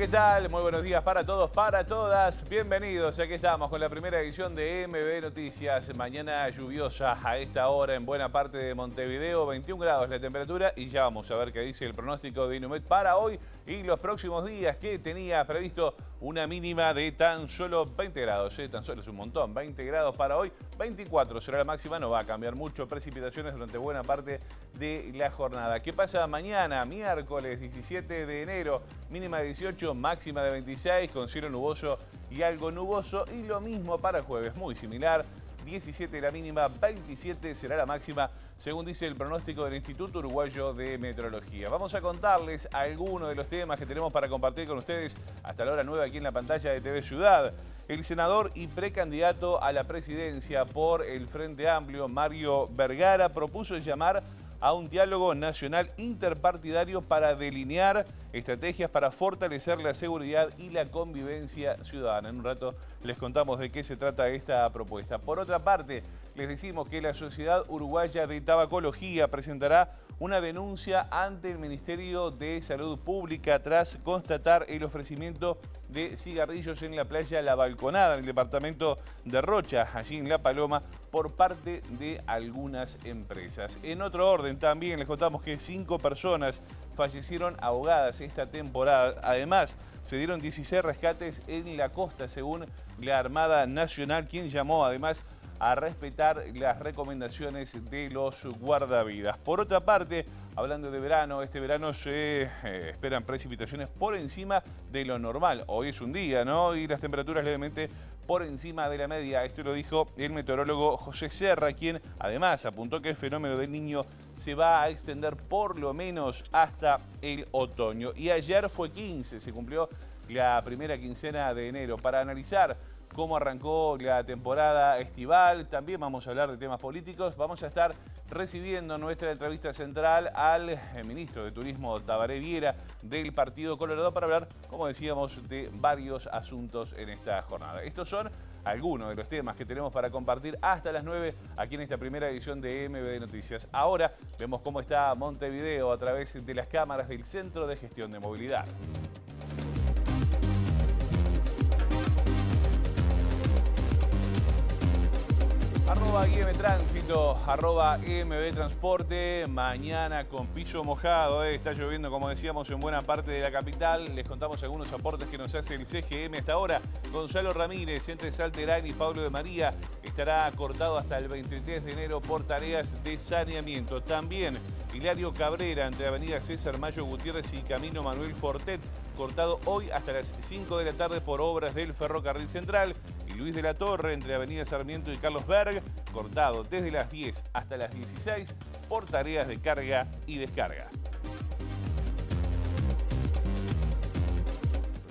¿qué tal? Muy buenos días para todos, para todas. Bienvenidos, aquí estamos con la primera edición de MB Noticias. Mañana lluviosa a esta hora en buena parte de Montevideo, 21 grados la temperatura y ya vamos a ver qué dice el pronóstico de Inumet para hoy, y los próximos días que tenía previsto una mínima de tan solo 20 grados. Eh, tan solo es un montón, 20 grados para hoy, 24 será la máxima, no va a cambiar mucho. Precipitaciones durante buena parte de la jornada. ¿Qué pasa mañana, miércoles 17 de enero? Mínima de 18, máxima de 26, con cielo nuboso y algo nuboso. Y lo mismo para jueves, muy similar. 17 la mínima, 27 será la máxima, según dice el pronóstico del Instituto Uruguayo de Meteorología. Vamos a contarles algunos de los temas que tenemos para compartir con ustedes hasta la hora nueva aquí en la pantalla de TV Ciudad. El senador y precandidato a la presidencia por el Frente Amplio, Mario Vergara, propuso llamar a un diálogo nacional interpartidario para delinear estrategias para fortalecer la seguridad y la convivencia ciudadana. En un rato les contamos de qué se trata esta propuesta. Por otra parte, les decimos que la Sociedad Uruguaya de Tabacología presentará una denuncia ante el Ministerio de Salud Pública tras constatar el ofrecimiento de cigarrillos en la playa La Balconada, en el departamento de Rocha, allí en La Paloma, por parte de algunas empresas. En otro orden también les contamos que cinco personas fallecieron ahogadas esta temporada. Además, se dieron 16 rescates en la costa, según la Armada Nacional, quien llamó además a respetar las recomendaciones de los guardavidas. Por otra parte, hablando de verano, este verano se eh, esperan precipitaciones por encima de lo normal. Hoy es un día, ¿no? Y las temperaturas levemente por encima de la media. Esto lo dijo el meteorólogo José Serra, quien además apuntó que el fenómeno del niño se va a extender por lo menos hasta el otoño. Y ayer fue 15, se cumplió la primera quincena de enero. Para analizar cómo arrancó la temporada estival. También vamos a hablar de temas políticos. Vamos a estar recibiendo nuestra entrevista central al eh, ministro de Turismo Tabaré Viera del Partido Colorado para hablar, como decíamos, de varios asuntos en esta jornada. Estos son algunos de los temas que tenemos para compartir hasta las 9 aquí en esta primera edición de MBD Noticias. Ahora vemos cómo está Montevideo a través de las cámaras del Centro de Gestión de Movilidad. Arroba IM Tránsito, arroba MB Transporte. Mañana con piso mojado, eh. está lloviendo, como decíamos, en buena parte de la capital. Les contamos algunos aportes que nos hace el CGM hasta ahora. Gonzalo Ramírez, entre Salterán y Pablo de María, estará cortado hasta el 23 de enero por tareas de saneamiento. También Hilario Cabrera, entre Avenida César Mayo Gutiérrez y Camino Manuel Fortet, cortado hoy hasta las 5 de la tarde por obras del Ferrocarril Central y Luis de la Torre entre Avenida Sarmiento y Carlos Berg, cortado desde las 10 hasta las 16 por tareas de carga y descarga.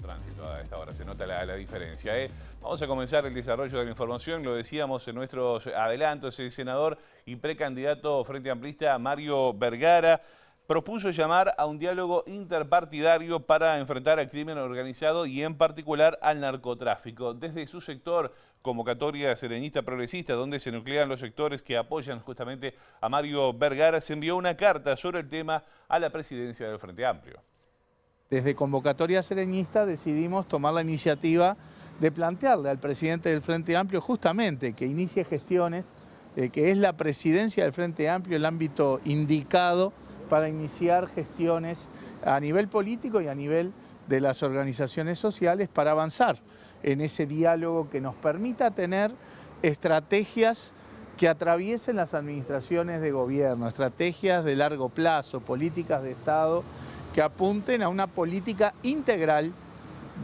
Tránsito a esta hora, se nota la, diferencia. ¿eh? Vamos a comenzar el desarrollo de la información, lo decíamos en nuestros adelantos, el senador y precandidato Frente Amplista Mario Vergara propuso llamar a un diálogo interpartidario para enfrentar al crimen organizado y en particular al narcotráfico. Desde su sector, convocatoria serenista progresista, donde se nuclean los sectores que apoyan justamente a Mario Vergara, se envió una carta sobre el tema a la presidencia del Frente Amplio. Desde Convocatoria serenista decidimos tomar la iniciativa de plantearle al presidente del Frente Amplio justamente que inicie gestiones, eh, que es la presidencia del Frente Amplio el ámbito indicado para iniciar gestiones a nivel político y a nivel de las organizaciones sociales para avanzar en ese diálogo que nos permita tener estrategias que atraviesen las administraciones de gobierno, estrategias de largo plazo, políticas de Estado que apunten a una política integral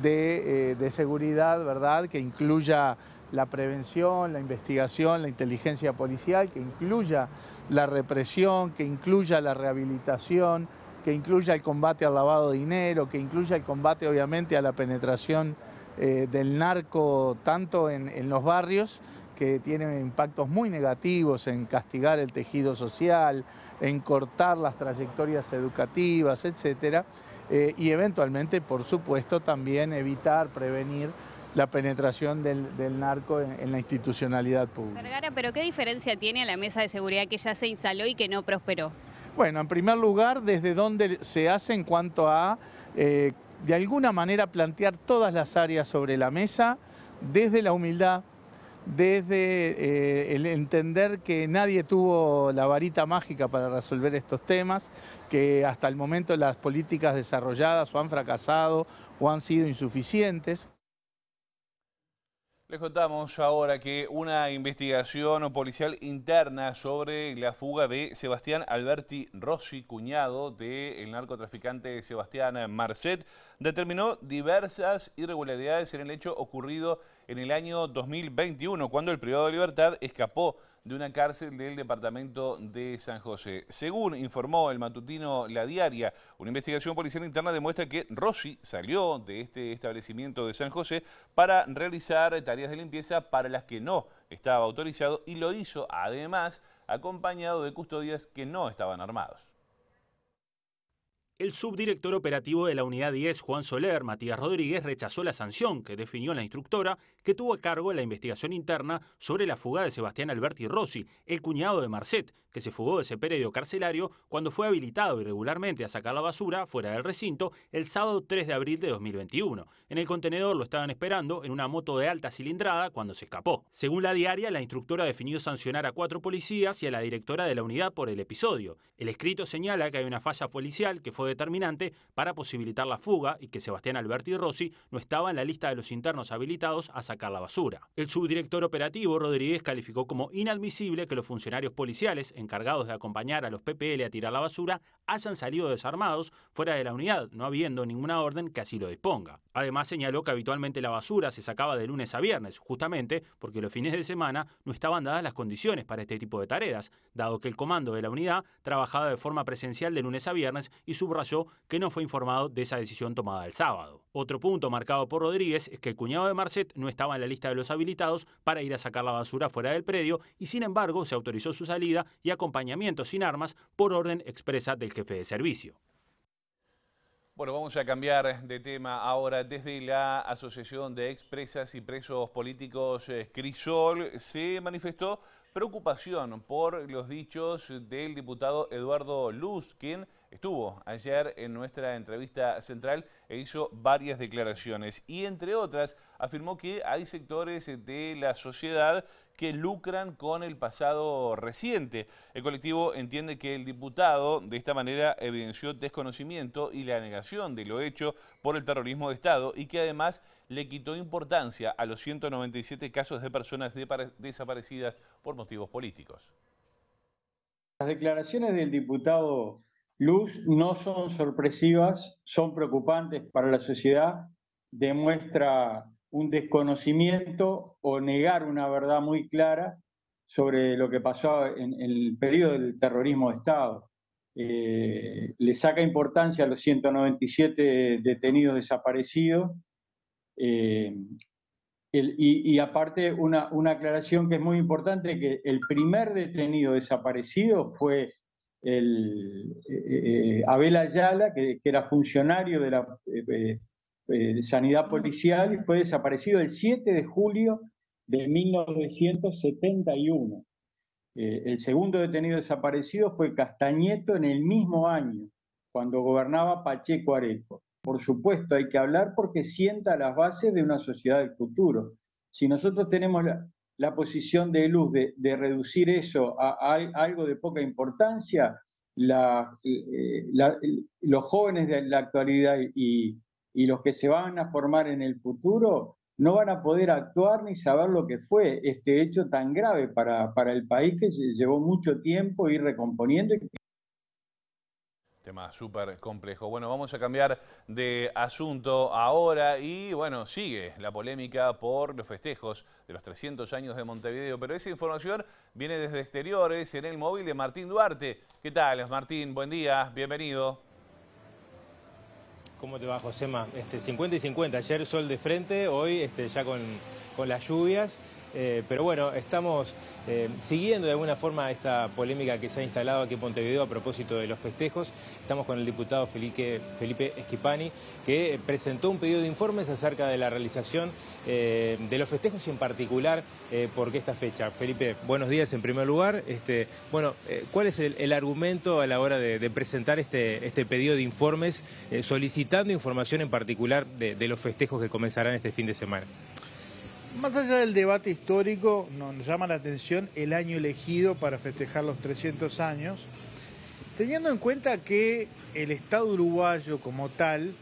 de, eh, seguridad, ¿verdad? Que incluya la prevención, la investigación, la inteligencia policial, que incluya la represión, que incluya la rehabilitación, que incluya el combate al lavado de dinero, que incluya el combate obviamente a la penetración eh, del narco tanto en, los barrios que tienen impactos muy negativos en castigar el tejido social, en cortar las trayectorias educativas, etc. Eh, y eventualmente, por supuesto, también evitar, prevenir la penetración del, narco en, la institucionalidad pública. Vergara, pero ¿qué diferencia tiene la mesa de seguridad que ya se instaló y que no prosperó? Bueno, en primer lugar, desde dónde se hace en cuanto a, eh, de alguna manera, plantear todas las áreas sobre la mesa, desde la humildad, desde eh, el entender que nadie tuvo la varita mágica para resolver estos temas, que hasta el momento las políticas desarrolladas o han fracasado o han sido insuficientes. Les contamos ahora que una investigación policial interna sobre la fuga de Sebastián Alberti Rossi, cuñado del narcotraficante Sebastián Marcet, determinó diversas irregularidades en el hecho ocurrido en el año 2021, cuando el privado de libertad escapó de una cárcel del departamento de San José. Según informó el matutino La Diaria, una investigación policial interna demuestra que Rossi salió de este establecimiento de San José para realizar tareas de limpieza para las que no estaba autorizado y lo hizo además acompañado de custodias que no estaban armados. El subdirector operativo de la Unidad 10, Juan Soler, Matías Rodríguez, rechazó la sanción que definió la instructora que tuvo a cargo la investigación interna sobre la fuga de Sebastián Alberti Rossi, el cuñado de Marcet, que se fugó de ese periodo carcelario cuando fue habilitado irregularmente a sacar la basura fuera del recinto el sábado 3 de abril de 2021. En el contenedor lo estaban esperando en una moto de alta cilindrada cuando se escapó. Según la diaria, la instructora definió sancionar a cuatro policías y a la directora de la unidad por el episodio. El escrito señala que hay una falla policial que fue determinante para posibilitar la fuga y que Sebastián Alberti Rossi no estaba en la lista de los internos habilitados a sacar la basura. El subdirector operativo Rodríguez calificó como inadmisible que los funcionarios policiales encargados de acompañar a los PPL a tirar la basura hayan salido desarmados fuera de la unidad, no habiendo ninguna orden que así lo disponga. Además señaló que habitualmente la basura se sacaba de lunes a viernes, justamente porque los fines de semana no estaban dadas las condiciones para este tipo de tareas, dado que el comando de la unidad trabajaba de forma presencial de lunes a viernes y su que no fue informado de esa decisión tomada el sábado. Otro punto marcado por Rodríguez es que el cuñado de Marcet no estaba en la lista de los habilitados para ir a sacar la basura fuera del predio y sin embargo se autorizó su salida y acompañamiento sin armas por orden expresa del jefe de servicio. Bueno, vamos a cambiar de tema ahora. Desde la Asociación de Expresas y Presos Políticos eh, Crisol se manifestó preocupación por los dichos del diputado Eduardo Luz, quien estuvo ayer en nuestra entrevista central e hizo varias declaraciones y entre otras afirmó que hay sectores de la sociedad que lucran con el pasado reciente. El colectivo entiende que el diputado de esta manera evidenció desconocimiento y la negación de lo hecho por el terrorismo de Estado y que además le quitó importancia a los 197 casos de personas desaparecidas por motivos políticos. Las declaraciones del diputado luz no son sorpresivas, son preocupantes para la sociedad, demuestra un desconocimiento o negar una verdad muy clara sobre lo que pasó en el periodo del terrorismo de Estado. Eh, le saca importancia a los 197 detenidos desaparecidos eh, y, aparte una, una aclaración que es muy importante, que el primer detenido desaparecido fue el, eh, eh, Abel Ayala, que, era funcionario de la eh, sanidad policial fue desaparecido el 7 de julio de 1971. el segundo detenido desaparecido fue Castañeto en el mismo año, cuando gobernaba Pacheco Areco. Por supuesto, hay que hablar porque sienta las bases de una sociedad del futuro. Si nosotros tenemos la, la posición de luz de, reducir eso a, algo de poca importancia, eh, los jóvenes de la actualidad y, los que se van a formar en el futuro no van a poder actuar ni saber lo que fue este hecho tan grave para, el país que llevó mucho tiempo ir recomponiendo. Y Tema súper complejo. Bueno, vamos a cambiar de asunto ahora y bueno, sigue la polémica por los festejos de los 300 años de Montevideo, pero esa información viene desde exteriores en el móvil de Martín Duarte. ¿Qué tal, Martín? Buen día, bienvenido. ¿Cómo te va, Josema? Este, 50 y 50. Ayer sol de frente, hoy este, ya con, con las lluvias. Eh, pero bueno, estamos eh, siguiendo de alguna forma esta polémica que se ha instalado aquí en Pontevedo a propósito de los festejos. Estamos con el diputado Felipe, Felipe Esquipani, que presentó un pedido de informes acerca de la realización eh, de los festejos y en particular por esta fecha. Felipe, buenos días en primer lugar. Este, bueno, ¿cuál es el, argumento a la hora de, presentar este, este, pedido de informes solicitando información en particular de los festejos que comenzarán este fin de semana? Más allá del debate histórico, nos llama la atención el año elegido para festejar los 300 años, teniendo en cuenta que el Estado uruguayo como tal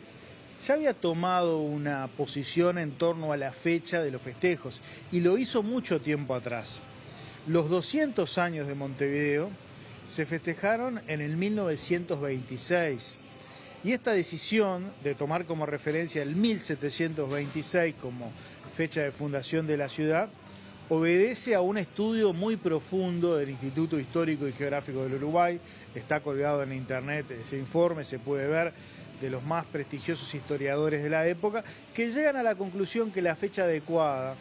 ya había tomado una posición en torno a la fecha de los festejos y lo hizo mucho tiempo atrás. Los 200 años de Montevideo se festejaron en el 1926. Y esta decisión de tomar como referencia el 1726 como fecha de fundación de la ciudad, obedece a un estudio muy profundo del Instituto Histórico y Geográfico del Uruguay, está colgado en internet ese informe, se puede ver, de los más prestigiosos historiadores de la época, que llegan a la conclusión que la fecha adecuada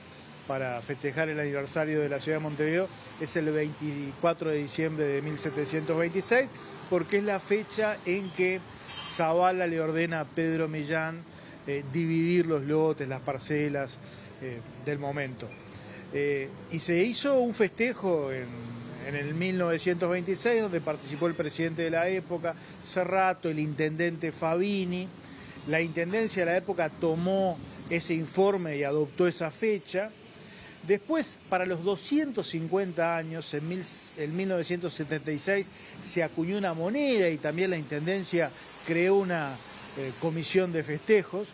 para festejar el aniversario de la ciudad de Montevideo es el 24 de diciembre de 1726, porque es la fecha en que Zavala le ordena a Pedro Millán eh, dividir los lotes, las parcelas, eh, del momento. Eh, y se hizo un festejo en, el 1926, donde participó el presidente de la época, Cerrato... el intendente Fabini. La intendencia de la época tomó ese informe y adoptó esa fecha. Después, para los 250 años, en, 1976, se acuñó una moneda y también la Intendencia creó una eh, comisión de festejos.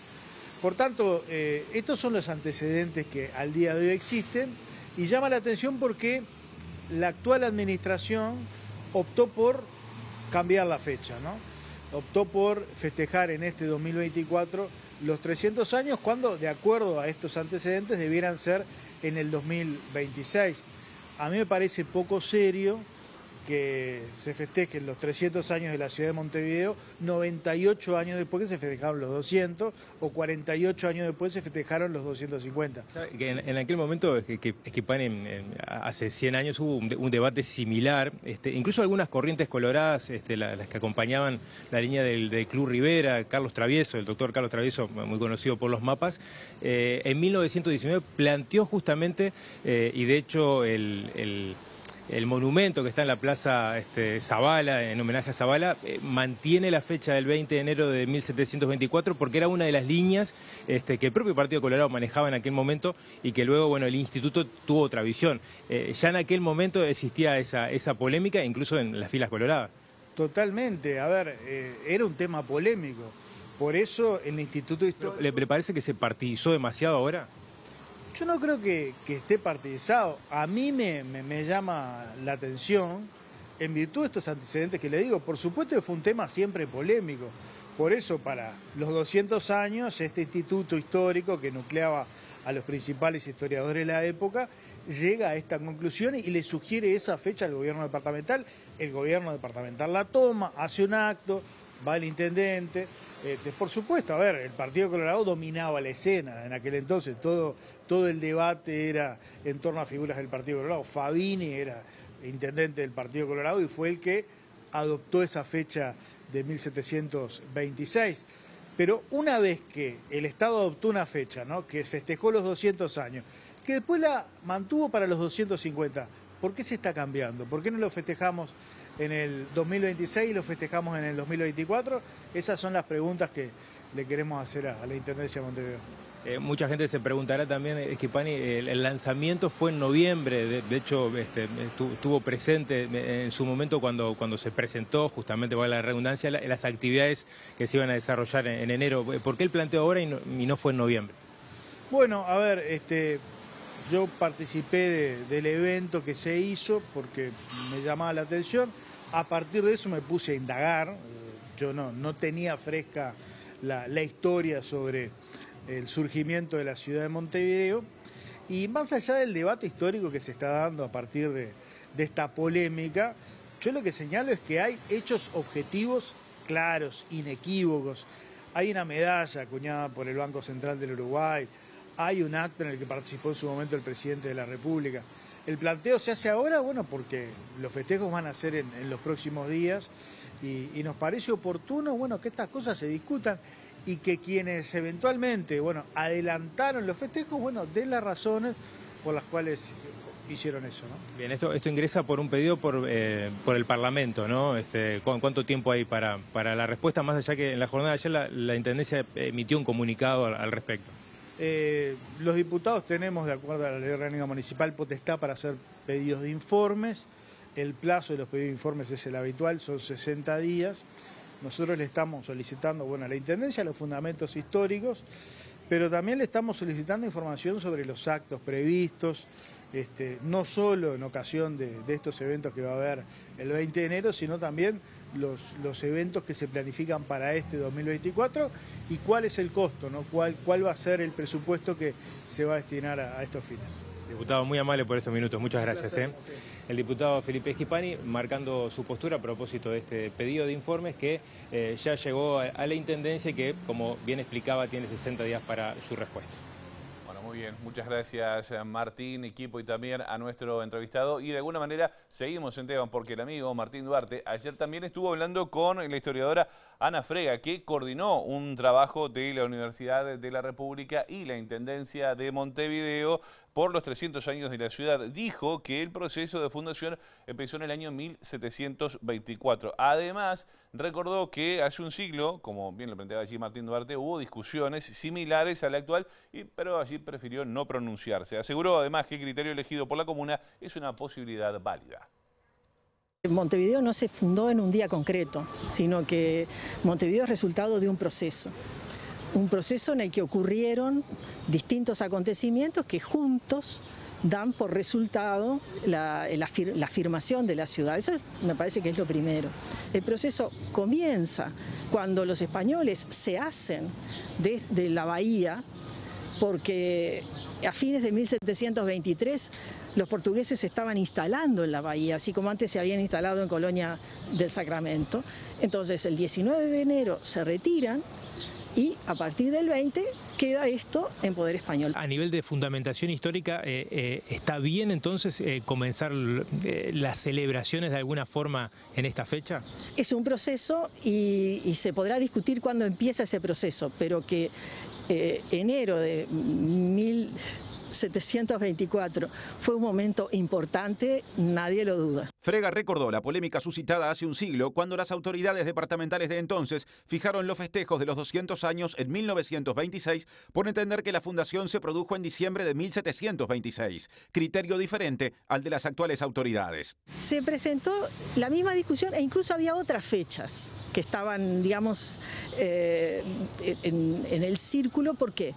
Por tanto, eh, estos son los antecedentes que al día de hoy existen y llama la atención porque la actual administración optó por cambiar la fecha, ¿no? Optó por festejar en este 2024 los 300 años cuando, de acuerdo a estos antecedentes, debieran ser en el 2026. A mí me parece poco serio que se festejen los 300 años de la ciudad de Montevideo, 98 años después que se festejaron los 200 o 48 años después se festejaron los 250. En, en aquel momento, que, eh, hace 100 años hubo un, debate similar, este, incluso algunas corrientes coloradas, este, las que acompañaban la línea del, Club Rivera, Carlos Travieso, el doctor Carlos Travieso, muy conocido por los mapas, eh, en 1919 planteó justamente, eh, y de hecho el el monumento que está en la Plaza este, Zabala, Zavala, en homenaje a Zavala, eh, mantiene la fecha del 20 de enero de 1724 porque era una de las líneas este, que el propio Partido Colorado manejaba en aquel momento y que luego, bueno, el instituto tuvo otra visión. Eh, ya en aquel momento existía esa, polémica, incluso en las filas coloradas. Totalmente, a ver, eh, era un tema polémico. Por eso el Instituto Histórico... ¿Le, ¿Le parece que se partidizó demasiado ahora? Yo no creo que, esté partidizado. A mí me, me, llama la atención, en virtud de estos antecedentes que le digo, por supuesto que fue un tema siempre polémico. Por eso, para los 200 años, este instituto histórico que nucleaba a los principales historiadores de la época, llega a esta conclusión y le sugiere esa fecha al gobierno departamental. El gobierno departamental la toma, hace un acto, va el intendente. Eh, por supuesto, a ver, el Partido Colorado dominaba la escena en aquel entonces, todo, todo el debate era en torno a figuras del Partido Colorado. Fabini era intendente del Partido Colorado y fue el que adoptó esa fecha de 1726. Pero una vez que el Estado adoptó una fecha, que festejó los 200 años, que después la mantuvo para los 250, ¿por qué se está cambiando? ¿Por qué no lo festejamos en el 2026 y lo festejamos en el 2024? Esas son las preguntas que le queremos hacer a, la Intendencia de Montevideo. Eh, mucha gente se preguntará también, eh, Esquipani, el, lanzamiento fue en noviembre, de, hecho este, estuvo, presente eh, en su momento cuando, cuando se presentó, justamente para la redundancia, las actividades que se iban a desarrollar en, enero. ¿Por qué el planteo ahora y no, fue en noviembre? Bueno, a ver, este, yo participé del evento que se hizo porque me llamaba la atención a partir de eso me puse a indagar, eh, yo no, no tenía fresca la, historia sobre el surgimiento de la ciudad de Montevideo, y más allá del debate histórico que se está dando a partir de, de esta polémica, yo lo que señalo es que hay hechos objetivos claros, inequívocos. Hay una medalla acuñada por el Banco Central del Uruguay, hay un acto en el que participó en su momento el presidente de la República. El planteo se hace ahora, bueno, porque los festejos van a ser en, los próximos días y, nos parece oportuno, bueno, que estas cosas se discutan y que quienes eventualmente, bueno, adelantaron los festejos, bueno, den las razones por las cuales hicieron eso, ¿no? Bien, esto, esto ingresa por un pedido por, eh, por el Parlamento, ¿no? Este, ¿Cuánto tiempo hay para, la respuesta? Más allá que en la jornada de ayer la, Intendencia emitió un comunicado al respecto. Eh, los diputados tenemos, de acuerdo a la ley orgánica municipal, potestad para hacer pedidos de informes. El plazo de los pedidos de informes es el habitual, son 60 días. Nosotros le estamos solicitando, bueno, a la Intendencia los fundamentos históricos, pero también le estamos solicitando información sobre los actos previstos, este, no solo en ocasión de, de estos eventos que va a haber el 20 de enero, sino también los, eventos que se planifican para este 2024 y cuál es el costo, ¿no? cuál, cuál va a ser el presupuesto que se va a destinar a, estos fines. Diputado, muy amable por estos minutos, muchas gracias. ¿eh? El diputado Felipe Esquipani marcando su postura a propósito de este pedido de informes que eh, ya llegó a, a la Intendencia y que, como bien explicaba, tiene 60 días para su respuesta bien, muchas gracias Martín, equipo y también a nuestro entrevistado. Y de alguna manera seguimos en tema porque el amigo Martín Duarte ayer también estuvo hablando con la historiadora Ana Frega, que coordinó un trabajo de la Universidad de la República y la Intendencia de Montevideo por los 300 años de la ciudad, dijo que el proceso de fundación empezó en el año 1724. Además, recordó que hace un siglo, como bien lo planteaba allí Martín Duarte, hubo discusiones similares a la actual, pero allí prefirió no pronunciarse. Aseguró además que el criterio elegido por la comuna es una posibilidad válida. Montevideo no se fundó en un día concreto, sino que Montevideo es resultado de un proceso un proceso en el que ocurrieron distintos acontecimientos que juntos dan por resultado la, afirmación de la ciudad. Eso me parece que es lo primero. El proceso comienza cuando los españoles se hacen desde la bahía, porque a fines de 1723 los portugueses estaban instalando en la bahía, así como antes se habían instalado en Colonia del Sacramento. Entonces el 19 de enero se retiran y a partir del 20 queda esto en poder español. A nivel de fundamentación histórica, eh, eh, ¿está bien entonces eh, comenzar las celebraciones de alguna forma en esta fecha? Es un proceso y, y se podrá discutir cuándo empieza ese proceso, pero que enero de mil... 724. Fue un momento importante, nadie lo duda. Frega recordó la polémica suscitada hace un siglo cuando las autoridades departamentales de entonces fijaron los festejos de los 200 años en 1926 por entender que la fundación se produjo en diciembre de 1726, criterio diferente al de las actuales autoridades. Se presentó la misma discusión e incluso había otras fechas que estaban, digamos, eh, en, en el círculo. ¿Por qué?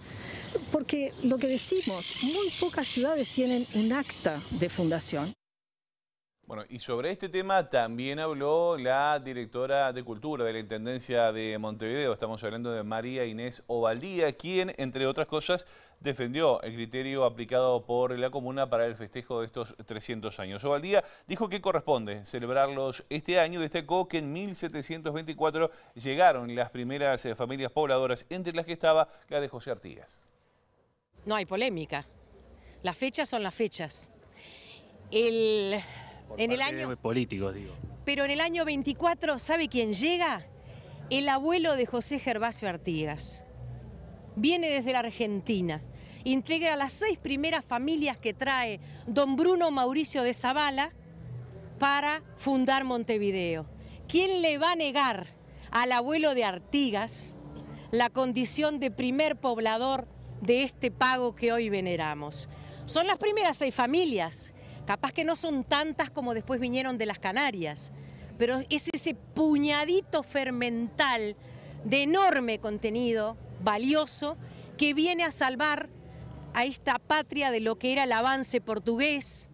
porque lo que decimos, muy pocas ciudades tienen un acta de fundación. Bueno, y sobre este tema también habló la directora de Cultura de la Intendencia de Montevideo. Estamos hablando de María Inés Ovaldía, quien, entre otras cosas, defendió el criterio aplicado por la comuna para el festejo de estos 300 años. Ovaldía dijo que corresponde celebrarlos este año. Destacó que en 1724 llegaron las primeras eh, familias pobladoras, entre las que estaba la de José Artigas no hay polémica. Las fechas son las fechas. El, en el año político, digo. Pero en el año 24, ¿sabe quién llega? El abuelo de José Gervasio Artigas. Viene desde la Argentina. Integra las seis primeras familias que trae don Bruno Mauricio de Zavala para fundar Montevideo. ¿Quién le va a negar al abuelo de Artigas la condición de primer poblador de este pago que hoy veneramos. Son las primeras seis familias, capaz que no son tantas como después vinieron de las Canarias, pero es ese puñadito fermental de enorme contenido valioso que viene a salvar a esta patria de lo que era el avance portugués,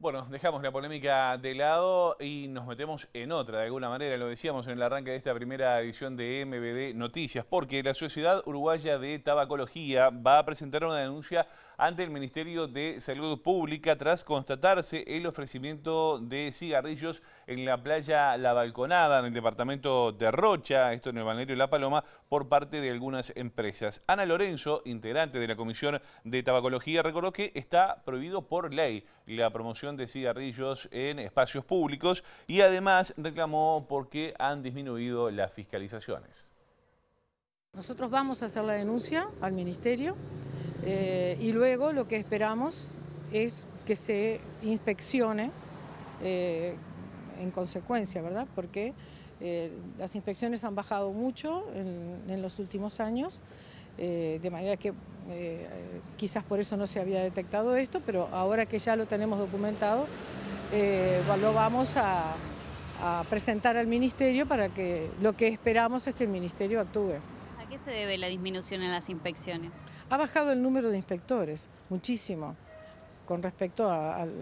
bueno, dejamos la polémica de lado y nos metemos en otra, de alguna manera, lo decíamos en el arranque de esta primera edición de MBD Noticias, porque la Sociedad Uruguaya de Tabacología va a presentar una denuncia ante el Ministerio de Salud Pública tras constatarse el ofrecimiento de cigarrillos en la playa La Balconada, en el departamento de Rocha, esto en el balneario La Paloma, por parte de algunas empresas. Ana Lorenzo, integrante de la Comisión de Tabacología, recordó que está prohibido por ley la promoción de cigarrillos en espacios públicos y además reclamó por qué han disminuido las fiscalizaciones. Nosotros vamos a hacer la denuncia al Ministerio eh, y luego lo que esperamos es que se inspeccione eh, en consecuencia, ¿verdad? Porque eh, las inspecciones han bajado mucho en, los últimos años, de manera que quizás por eso no se había detectado esto, pero ahora que ya lo tenemos documentado, lo vamos a presentar al Ministerio para que lo que esperamos es que el Ministerio actúe. ¿A qué se debe la disminución en las inspecciones? Ha bajado el número de inspectores, muchísimo, con respecto al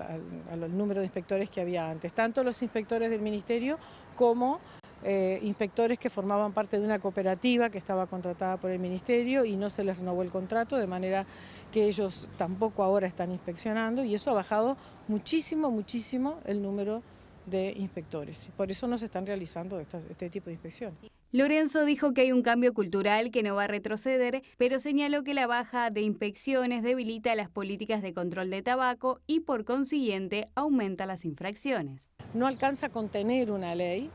número de inspectores que había antes, tanto los inspectores del Ministerio como eh, inspectores que formaban parte de una cooperativa que estaba contratada por el Ministerio y no se les renovó el contrato, de manera que ellos tampoco ahora están inspeccionando y eso ha bajado muchísimo, muchísimo el número de de inspectores. Por eso no se están realizando este tipo de inspecciones. Lorenzo dijo que hay un cambio cultural que no va a retroceder, pero señaló que la baja de inspecciones debilita las políticas de control de tabaco y por consiguiente aumenta las infracciones. No alcanza a contener una ley,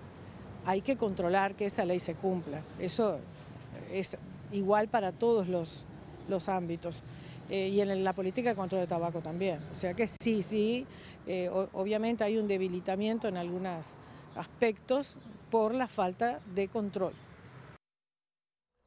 hay que controlar que esa ley se cumpla. Eso es igual para todos los, los ámbitos. Eh, y en la política de control de tabaco también. O sea que sí, sí, eh, obviamente hay un debilitamiento en algunos aspectos por la falta de control.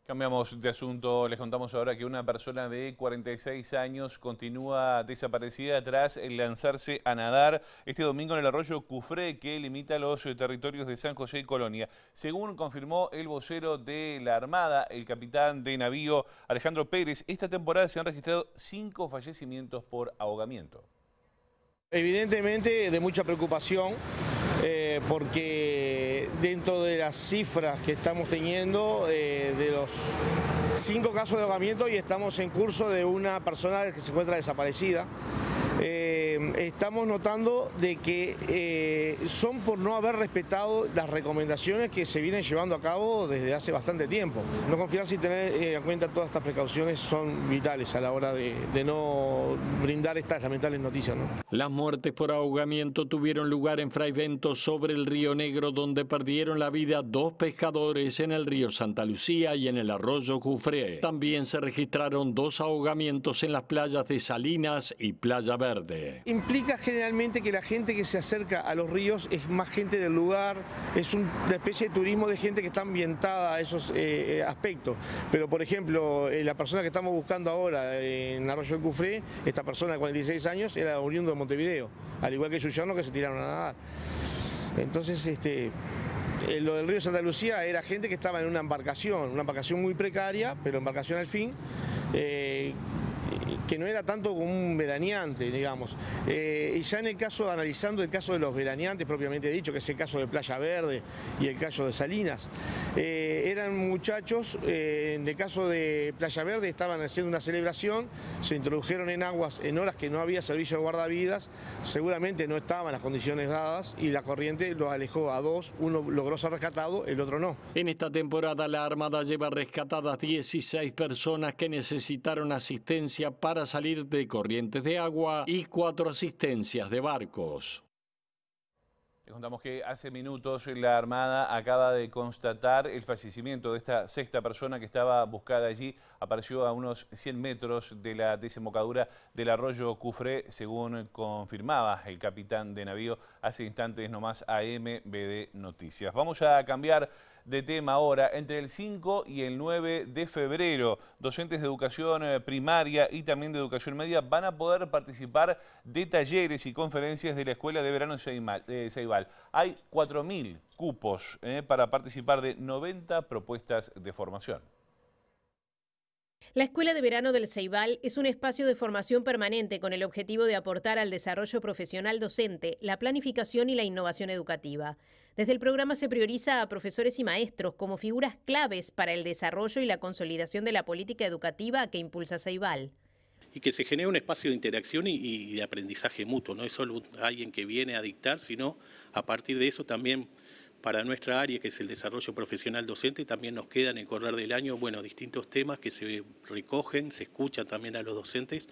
Cambiamos de asunto, les contamos ahora que una persona de 46 años continúa desaparecida tras lanzarse a nadar este domingo en el arroyo Cufré que limita los eh, territorios de San José y Colonia. Según confirmó el vocero de la Armada, el capitán de navío Alejandro Pérez, esta temporada se han registrado cinco fallecimientos por ahogamiento. Evidentemente de mucha preocupación eh, porque dentro de las cifras que estamos teniendo eh, de los cinco casos de ahogamiento y estamos en curso de una persona que se encuentra desaparecida. Eh, eh, estamos notando de que eh, son por no haber respetado las recomendaciones que se vienen llevando a cabo desde hace bastante tiempo. No confiar si tener eh, en cuenta todas estas precauciones son vitales a la hora de, no brindar estas lamentables noticias. Las muertes por ahogamiento tuvieron lugar en Fraivento sobre el río Negro, donde perdieron la vida dos pescadores en el río Santa Lucía y en el arroyo Jufré. También se registraron dos ahogamientos en las playas de Salinas y Playa Verde. Implica generalmente que la gente que se acerca a los ríos es más gente del lugar, es una especie de turismo de gente que está ambientada a esos eh, eh, aspectos. Pero, por ejemplo, eh, la persona que estamos buscando ahora en Arroyo del Cufré, esta persona de 46 años, era oriundo de Montevideo, al igual que yerno que se tiraron a nadar. Entonces, este, lo del río Santa Lucía era gente que estaba en una embarcación, una embarcación muy precaria, pero embarcación al fin que no era tanto como un veraneante, digamos. Eh, y ya en el caso, analizando el caso de los veraneantes propiamente dicho, que es el caso de Playa Verde y el caso de Salinas, eh, eran muchachos, eh, en el caso de Playa Verde estaban haciendo una celebración, se introdujeron en aguas en horas que no había servicio de guardavidas, seguramente no estaban las condiciones dadas y la corriente los alejó a dos, uno logró ser rescatado, el otro no. En esta temporada la Armada lleva rescatadas 16 personas que necesitaron asistencia para salir de corrientes de agua y cuatro asistencias de barcos. Les contamos que hace minutos la Armada acaba de constatar el fallecimiento de esta sexta persona que estaba buscada allí. Apareció a unos 100 metros de la desembocadura del arroyo Cufre, según confirmaba el capitán de navío hace instantes nomás a MBD Noticias. Vamos a cambiar de tema ahora. Entre el 5 y el 9 de febrero, docentes de educación eh, primaria y también de educación media van a poder participar de talleres y conferencias de la Escuela de Verano Ceibal. Hay 4.000 cupos eh, para participar de 90 propuestas de formación. La Escuela de Verano del Ceibal es un espacio de formación permanente con el objetivo de aportar al desarrollo profesional docente, la planificación y la innovación educativa. Desde el programa se prioriza a profesores y maestros como figuras claves para el desarrollo y la consolidación de la política educativa que impulsa Ceibal y que se genere un espacio de interacción y, y, de aprendizaje mutuo. No es solo alguien que viene a dictar, sino a partir de eso también para nuestra área, que es el desarrollo profesional docente, también nos quedan en correr del año, bueno, distintos temas que se recogen, se escuchan también a los docentes,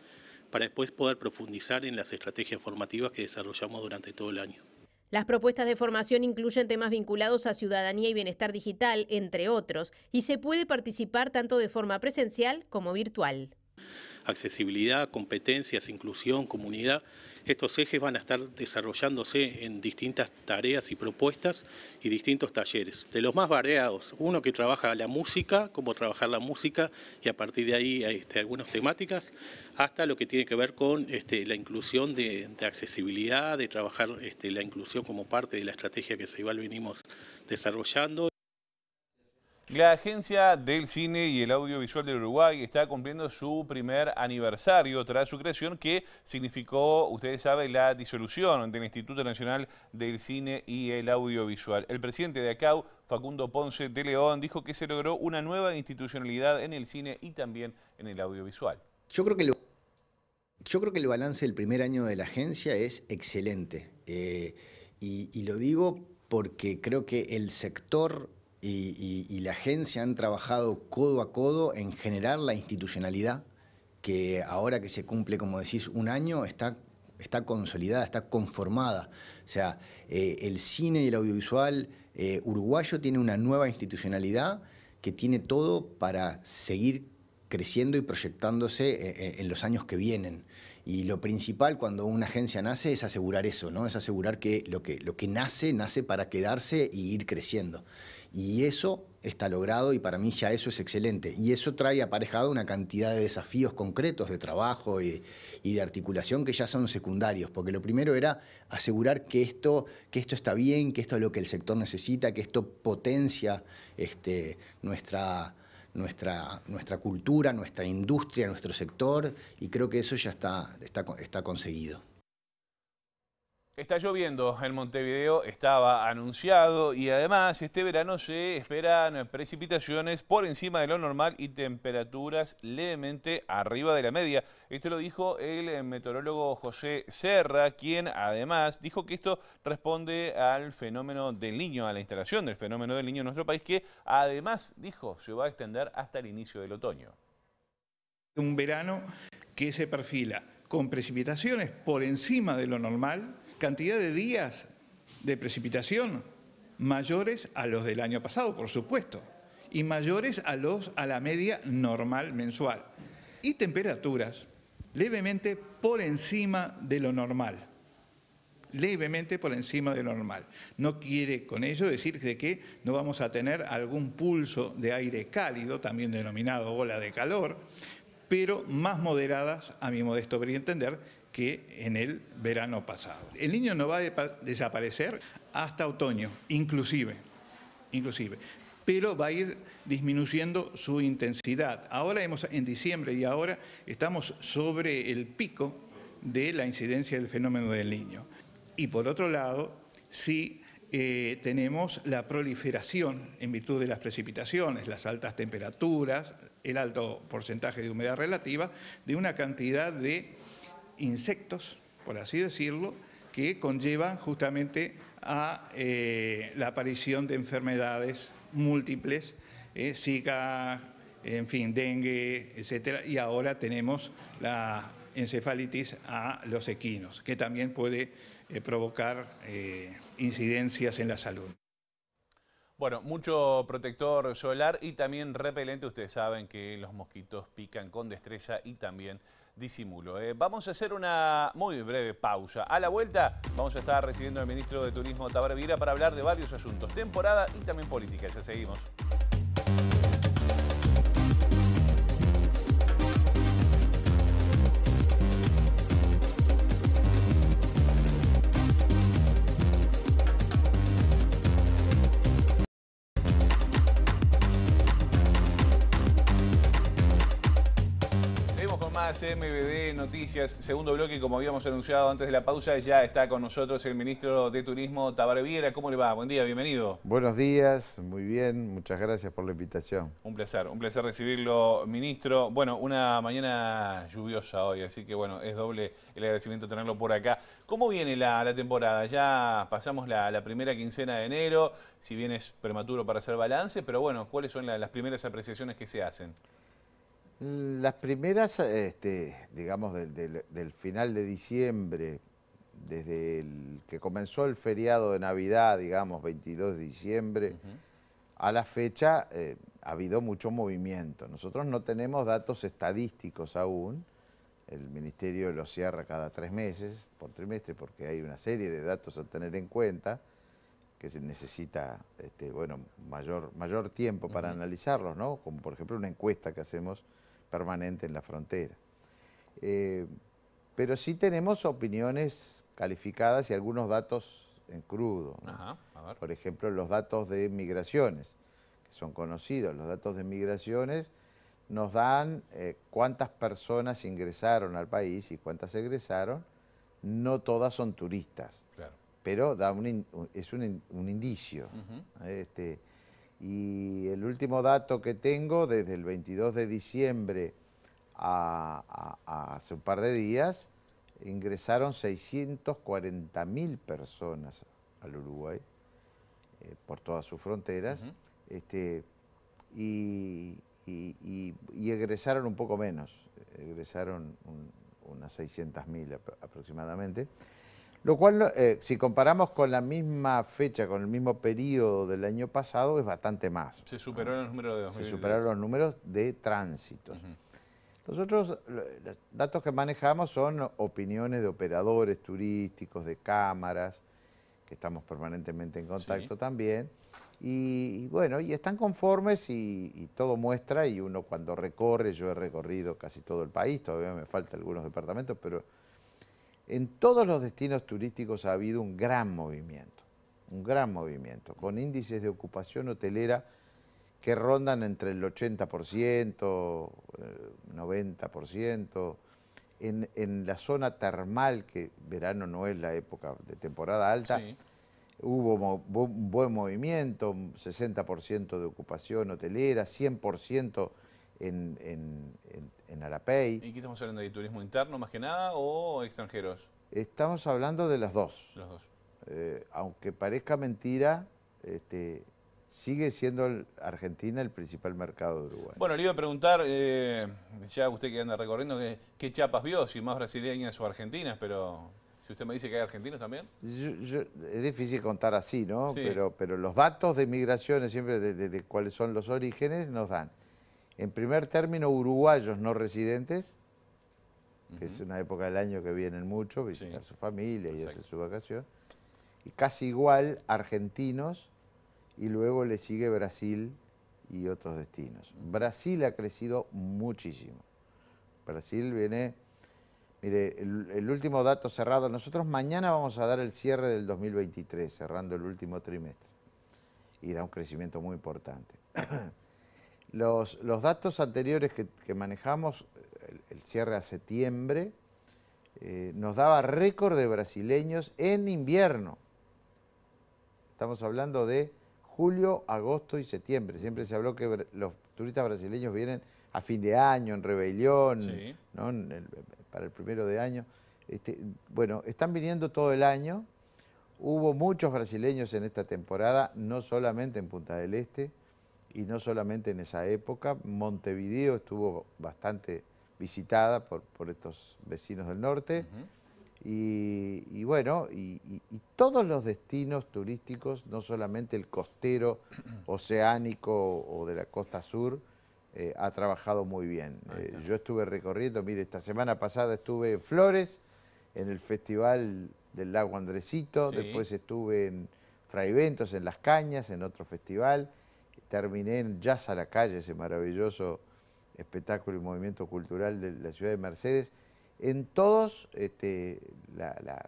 para después poder profundizar en las estrategias formativas que desarrollamos durante todo el año. Las propuestas de formación incluyen temas vinculados a ciudadanía y bienestar digital, entre otros, y se puede participar tanto de forma presencial como virtual accesibilidad, competencias, inclusión, comunidad. Estos ejes van a estar desarrollándose en distintas tareas y propuestas y distintos talleres, de los más variados. Uno que trabaja la música, cómo trabajar la música y a partir de ahí este, algunas temáticas, hasta lo que tiene que ver con este, la inclusión de, accesibilidad, de trabajar este, la inclusión como parte de la estrategia que se Ceibal venimos desarrollando. La Agencia del Cine y el Audiovisual del Uruguay está cumpliendo su primer aniversario tras su creación que significó, ustedes saben, la disolución del Instituto Nacional del Cine y el Audiovisual. El presidente de ACAU, Facundo Ponce de León, dijo que se logró una nueva institucionalidad en el cine y también en el audiovisual. Yo creo que, yo creo que el balance del primer año de la agencia es excelente. Eh, y lo digo porque creo que el sector y, la agencia han trabajado codo a codo en generar la institucionalidad que ahora que se cumple, como decís, un año, está, está consolidada, está conformada. O sea, eh, el cine y el audiovisual eh, uruguayo tiene una nueva institucionalidad que tiene todo para seguir creciendo y proyectándose eh, en los años que vienen. Y lo principal cuando una agencia nace es asegurar eso, ¿no? Es asegurar que lo que, lo que nace, nace para quedarse y ir creciendo. Y eso está logrado y para mí ya eso es excelente. Y eso trae aparejado una cantidad de desafíos concretos de trabajo y, de articulación que ya son secundarios, porque lo primero era asegurar que esto, que esto está bien, que esto es lo que el sector necesita, que esto potencia este, nuestra, nuestra, nuestra cultura, nuestra industria, nuestro sector, y creo que eso ya está, está, está conseguido. Está lloviendo en Montevideo, estaba anunciado y además este verano se esperan precipitaciones por encima de lo normal y temperaturas levemente arriba de la media. Esto lo dijo el meteorólogo José Serra, quien además dijo que esto responde al fenómeno del niño, a la instalación del fenómeno del niño en nuestro país, que además dijo se va a extender hasta el inicio del otoño. Un verano que se perfila con precipitaciones por encima de lo normal cantidad de días de precipitación mayores a los del año pasado, por supuesto, y mayores a, los, a la media normal mensual. Y temperaturas levemente por encima de lo normal. Levemente por encima de lo normal. No quiere con ello decir que no vamos a tener algún pulso de aire cálido, también denominado ola de calor, pero más moderadas, a mi modesto entender, que en el verano pasado. El niño no va a desaparecer hasta otoño, inclusive, inclusive, pero va a ir disminuyendo su intensidad. Ahora hemos, en diciembre y ahora estamos sobre el pico de la incidencia del fenómeno del niño. Y por otro lado, sí eh, tenemos la proliferación en virtud de las precipitaciones, las altas temperaturas, el alto porcentaje de humedad relativa, de una cantidad de insectos, por así decirlo, que conllevan justamente a eh, la aparición de enfermedades múltiples, eh, Zika, en fin, dengue, etcétera, y ahora tenemos la encefalitis a los equinos, que también puede eh, provocar incidencias en la salud. Bueno, mucho protector solar y también repelente. Ustedes saben que los mosquitos pican con destreza y también disimulo. ¿eh? vamos a hacer una muy breve pausa. A la vuelta vamos a estar recibiendo al ministro de Turismo, Tabar Vira, para hablar de varios asuntos, temporada y también política. Ya seguimos. MBD Noticias, segundo bloque, como habíamos anunciado antes de la pausa, ya está con nosotros el ministro de Turismo, Tabar Viera. ¿Cómo le va? Buen día, bienvenido. Buenos días, muy bien, muchas gracias por la invitación. Un placer, un placer recibirlo, ministro. Bueno, una mañana lluviosa hoy, así que bueno, es doble el agradecimiento tenerlo por acá. ¿Cómo viene la, temporada? Ya pasamos la, primera quincena de enero, si bien es prematuro para hacer balance, pero bueno, ¿cuáles son las primeras apreciaciones que se hacen? Las primeras, este, digamos, del, final de diciembre, desde el que comenzó el feriado de Navidad, digamos, 22 de diciembre, a la fecha eh, ha habido mucho movimiento. Nosotros no tenemos datos estadísticos aún, el Ministerio lo cierra cada tres meses, por trimestre, porque hay una serie de datos a tener en cuenta que se necesita este, bueno, mayor, mayor tiempo para analizarlos, ¿no? como por ejemplo una encuesta que hacemos permanente en la frontera. Eh, pero sí tenemos opiniones calificadas y algunos datos en crudo. Por ejemplo, los datos de migraciones, que son conocidos. Los datos de migraciones nos dan eh, cuántas personas ingresaron al país y cuántas egresaron. No todas son turistas, pero da es un, indicio. Y el último dato que tengo, desde el 22 de diciembre a, hace un par de días, ingresaron 640.000 personas al Uruguay eh, por todas sus fronteras este, y, egresaron un poco menos, egresaron unas 600.000 aproximadamente. Lo cual, eh, si comparamos con la misma fecha, con el mismo periodo del año pasado, es bastante más. Se superaron los números de tránsito. los números de tránsitos. Nosotros, los datos que manejamos son opiniones de operadores turísticos, de cámaras, que estamos permanentemente en contacto también. Y, bueno, y están conformes y, y, todo muestra, y uno cuando recorre, yo he recorrido casi todo el país, todavía me faltan algunos departamentos, pero en todos los destinos turísticos ha habido un gran movimiento, un gran movimiento, con índices de ocupación hotelera que rondan entre el 80%, 90%, eh, en, la zona termal, que verano no es la época de temporada alta, hubo un buen movimiento, 60% de ocupación hotelera, 100% en, en, Arapey. ¿Y qué estamos hablando de turismo interno más que nada o extranjeros? Estamos hablando de las dos. Los dos. Eh, aunque parezca mentira, este, sigue siendo Argentina el principal mercado de Uruguay. Bueno, le iba a preguntar, eh, ya usted que anda recorriendo, ¿qué, chapas vio? Si más brasileñas o argentinas, pero si usted me dice que hay argentinos también. es difícil contar así, ¿no? Pero, pero los datos de migraciones, siempre de, cuáles son los orígenes, nos dan en primer término, uruguayos no residentes, que es una época del año que vienen mucho, visitar su familia y hacer su vacación, y casi igual argentinos, y luego le sigue Brasil y otros destinos. Brasil ha crecido muchísimo. Brasil viene, mire, el último dato cerrado, nosotros mañana vamos a dar el cierre del 2023, cerrando el último trimestre, y da un crecimiento muy importante. Los, datos anteriores que, manejamos, el, cierre a septiembre, eh, nos daba récord de brasileños en invierno. Estamos hablando de julio, agosto y septiembre. Siempre se habló que los turistas brasileños vienen a fin de año, en rebelión, para el primero de año. Este, bueno, están viniendo todo el año. Hubo muchos brasileños en esta temporada, no solamente en Punta del Este, y no solamente en esa época. Montevideo estuvo bastante visitada por, por estos vecinos del norte. y, bueno, y, todos los destinos turísticos, no solamente el costero oceánico o de la costa sur, eh, ha trabajado muy bien. Eh, yo estuve recorriendo, mire, esta semana pasada estuve en Flores, en el Festival del Lago Andresito, después estuve en Fraiventos, en Las Cañas, en otro festival terminé en Jazz a la Calle, ese maravilloso espectáculo y movimiento cultural de la ciudad de Mercedes. En todos, este,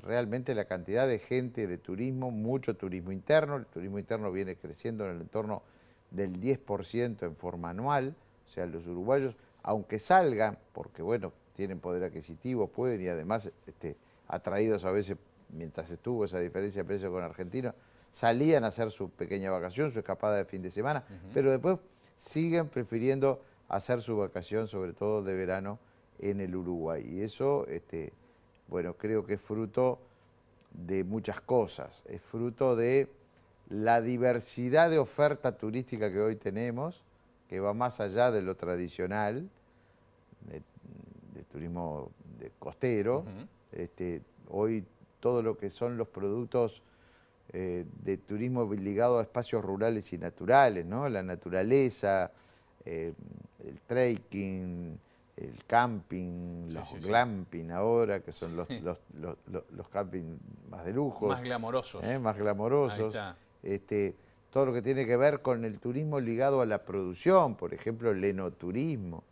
realmente la cantidad de gente, de turismo, mucho turismo interno. El turismo interno viene creciendo en el entorno del 10% en forma anual. O sea, los uruguayos, aunque salgan, porque bueno, tienen poder adquisitivo, pueden y además este, atraídos a veces, mientras estuvo esa diferencia de precios con Argentina, salían a hacer su pequeña vacación, su escapada de fin de semana, pero después siguen prefiriendo hacer su vacación, sobre todo de verano, en el Uruguay. Y eso, este, bueno, creo que es fruto de muchas cosas, es fruto de la diversidad de oferta turística que hoy tenemos, que va más allá de lo tradicional, de, turismo costero. Este, hoy todo lo que son los productos eh, de turismo ligado a espacios rurales y naturales, ¿no? La naturaleza, eh, el trekking, el camping, los glamping ahora, que son los, los, camping más de lujo. Más glamorosos. ¿eh? Más glamorosos. Este, todo lo que tiene que ver con el turismo ligado a la producción, por ejemplo, el enoturismo.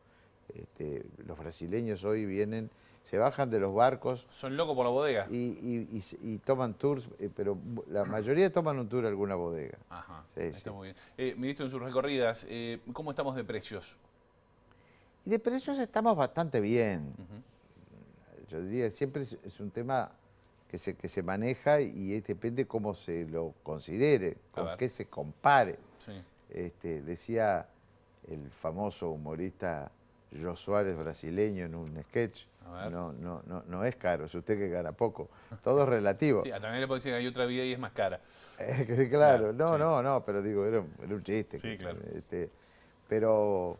Este, los brasileños hoy vienen se bajan de los barcos. Son locos por la bodega. Y, toman tours, eh, pero la mayoría toman un tour a alguna bodega. Ajá, sí, está muy bien. Eh, ministro, en sus recorridas, eh, ¿cómo estamos de precios? Y de precios estamos bastante bien. Yo diría, siempre es, un tema que se, que se maneja y depende cómo se lo considere, con qué se compare. Este, decía el famoso humorista Suárez, brasileño en un sketch, no, no, no, no es caro, es usted que gana poco. Todo es relativo. también le puedo decir hay otra vida y es más cara. Eh, claro, no, no, no, pero digo, era un, chiste. Sí, claro. Este, pero,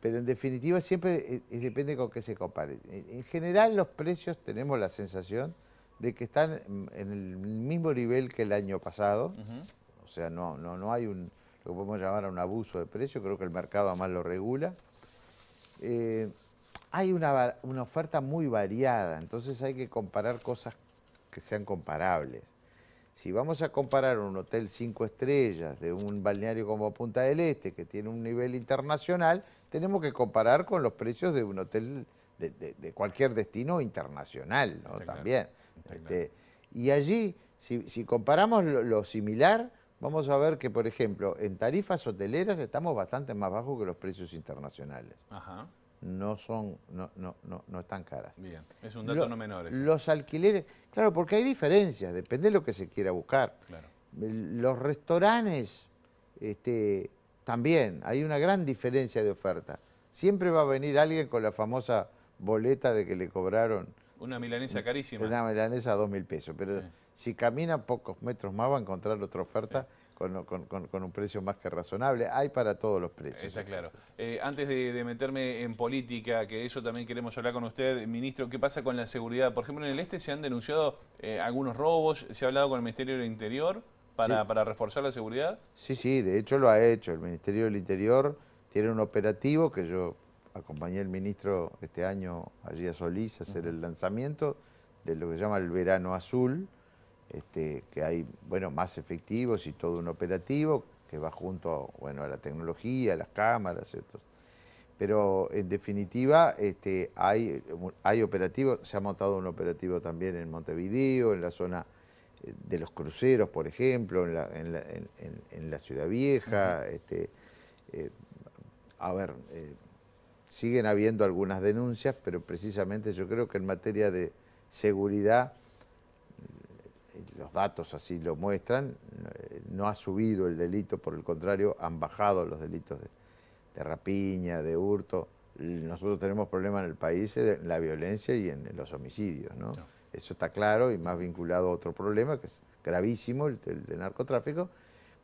pero en definitiva siempre eh, eh, depende con qué se compare. En, general los precios tenemos la sensación de que están en el mismo nivel que el año pasado. O sea, no, no, no hay un, lo que podemos llamar un abuso de precio, creo que el mercado más lo regula. Eh, hay una, oferta muy variada, entonces hay que comparar cosas que sean comparables. Si vamos a comparar un hotel cinco estrellas de un balneario como Punta del Este, que tiene un nivel internacional, tenemos que comparar con los precios de un hotel de, cualquier destino internacional, También. Este, y allí, si, comparamos lo, similar, vamos a ver que, por ejemplo, en tarifas hoteleras estamos bastante más bajos que los precios internacionales. Ajá no son, no, no, no, no están caras. Bien, es un dato no menor. Los alquileres, claro, porque hay diferencias, depende de lo que se quiera buscar. Claro. Los restaurantes, este, también hay una gran diferencia de oferta. Siempre va a venir alguien con la famosa boleta de que le cobraron. Una milanesa carísima. Una milanesa a dos mil pesos, pero si camina pocos metros más va a encontrar otra oferta con, un precio más que razonable. Hay para todos los precios. Está claro. Eh, antes de, meterme en política, que eso también queremos hablar con usted, ministro, ¿qué pasa con la seguridad? Por ejemplo, en el este se han denunciado eh, algunos robos, se ha hablado con el Ministerio del Interior para, reforzar la seguridad. Sí, sí, de hecho lo ha hecho. El Ministerio del Interior tiene un operativo que yo acompañé al ministro este año allí a Solís a hacer el lanzamiento de lo que se llama el verano azul, este, que hay bueno, más efectivos y todo un operativo que va junto a, bueno, a la tecnología, a las cámaras, Pero en definitiva este, hay, hay operativos, se ha montado un operativo también en Montevideo, en la zona eh, de los cruceros, por ejemplo, en la, Ciudad Vieja. Este, eh, a ver, eh, siguen habiendo algunas denuncias, pero precisamente yo creo que en materia de seguridad eh, los datos así lo muestran, eh, no ha subido el delito, por el contrario, han bajado los delitos de, rapiña, de hurto. Nosotros tenemos problemas en el país eh, en la violencia y en los homicidios, Eso está claro y más vinculado a otro problema que es gravísimo, el del narcotráfico.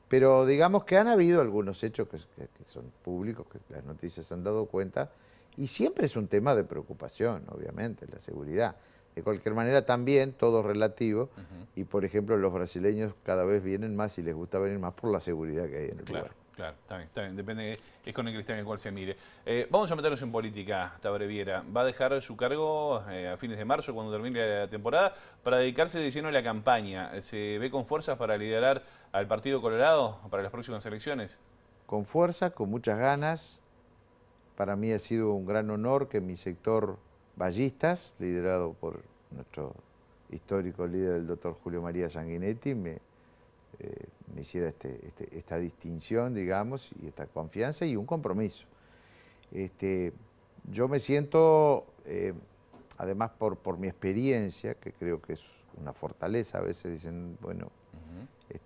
Pero digamos que han habido algunos hechos que, son públicos, que las noticias han dado cuenta, y siempre es un tema de preocupación, obviamente, la seguridad. De cualquier manera, también todo relativo. Y por ejemplo, los brasileños cada vez vienen más y les gusta venir más por la seguridad que hay en el claro. lugar. Claro, está bien, está bien. Depende, es con el cristal en el cual se mire. Eh, vamos a meternos en política, Tabreviera. Va a dejar su cargo eh, a fines de marzo, cuando termine la temporada, para dedicarse de lleno a la campaña. ¿Se ve con fuerzas para liderar al Partido Colorado para las próximas elecciones? Con fuerza, con muchas ganas. Para mí ha sido un gran honor que mi sector Ballistas, liderado por nuestro histórico líder, el doctor Julio María Sanguinetti, me, eh, hiciera este, este, esta distinción, digamos, y esta confianza y un compromiso. Este, yo me siento, eh, además por, mi experiencia, que creo que es una fortaleza, a veces dicen, bueno,